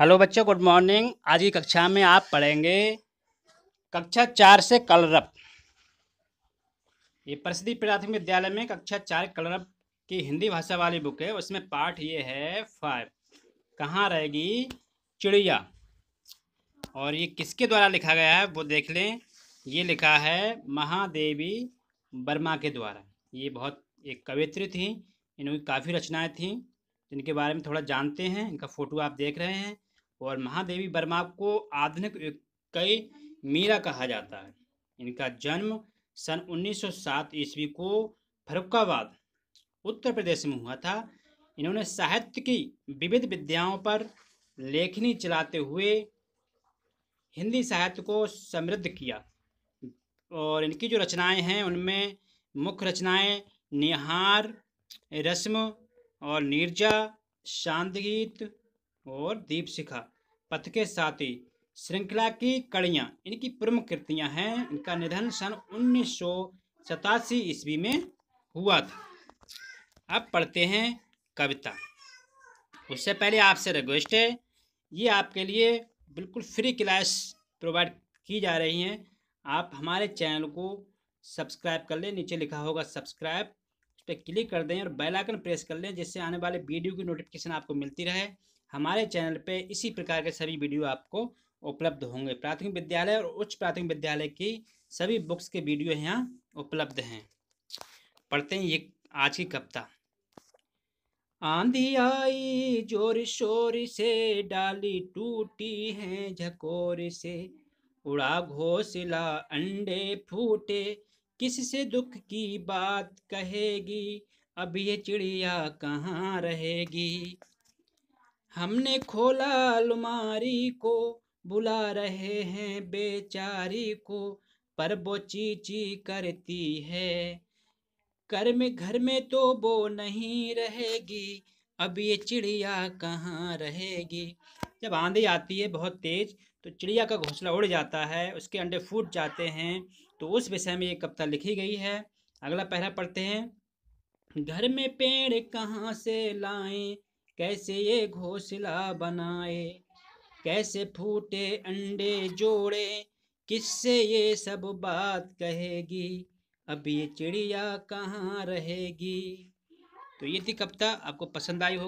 hello बच्चों good morning आज की कक्षा में आप पढ़ेंगे कक्षा चार से कलरप ये प्रसिद्ध प्राथमिक विद्यालय में कक्षा चार कलरप की हिंदी भाषा वाली बुक है उसमें पाठ ये है फाइव कहाँ रहेगी चिड़िया और ये किसके द्वारा लिखा गया है वो देख लें ये लिखा है महादेवी वर्मा के द्वारा ये बहुत एक कवित्री थी इनकी काफ़ी रचनाएँ थीं जिनके बारे में थोड़ा जानते हैं इनका फ़ोटो आप देख रहे हैं और महादेवी वर्मा को आधुनिक कई मीरा कहा जाता है इनका जन्म सन 1907 ईस्वी को फरुखाबाद उत्तर प्रदेश में हुआ था इन्होंने साहित्य की विविध विद्याओं पर लेखनी चलाते हुए हिंदी साहित्य को समृद्ध किया और इनकी जो रचनाएं हैं उनमें मुख्य रचनाएं निहार रस्म और नीरजा शांत गीत और दीप शिखा पथ के साथी श्रृंखला की कड़ियाँ इनकी प्रमुख कृतियाँ हैं इनका निधन सन उन्नीस सौ सतासी ईस्वी में हुआ था अब पढ़ते हैं कविता उससे पहले आपसे रिक्वेस्ट है ये आपके लिए बिल्कुल फ्री क्लास प्रोवाइड की जा रही हैं आप हमारे चैनल को सब्सक्राइब कर लें नीचे लिखा होगा सब्सक्राइब पे क्लिक कर दें और बेल आइकन प्रेस कर लें जिससे आने वाले वीडियो की नोटिफिकेशन आपको मिलती रहे हमारे चैनल पे इसी प्रकार के सभी वीडियो आपको उपलब्ध होंगे प्राथमिक विद्यालय और उच्च प्राथमिक विद्यालय की सभी बुक्स के वीडियो यहाँ उपलब्ध हैं पढ़ते हैं ये आज की कविता आंधी आई जोर शोर से डाली टूटी है झकोर से उड़ा घोसला अंडे फूटे किससे दुख की बात कहेगी अब ये चिड़िया कहाँ रहेगी हमने खोला अलमारी को बुला रहे हैं बेचारी को पर वो चीची करती है कर में घर में तो वो नहीं रहेगी अब ये चिड़िया कहाँ रहेगी जब आंधी आती है बहुत तेज़ तो चिड़िया का घोंसला उड़ जाता है उसके अंडे फूट जाते हैं तो उस विषय में ये कविता लिखी गई है अगला पहला पढ़ते हैं घर में पेड़ कहाँ से लाए कैसे ये घोंसला बनाए कैसे फूटे अंडे जोड़े किससे ये सब बात कहेगी अब ये चिड़िया कहाँ रहेगी तो ये थी कविता आपको पसंद आई हो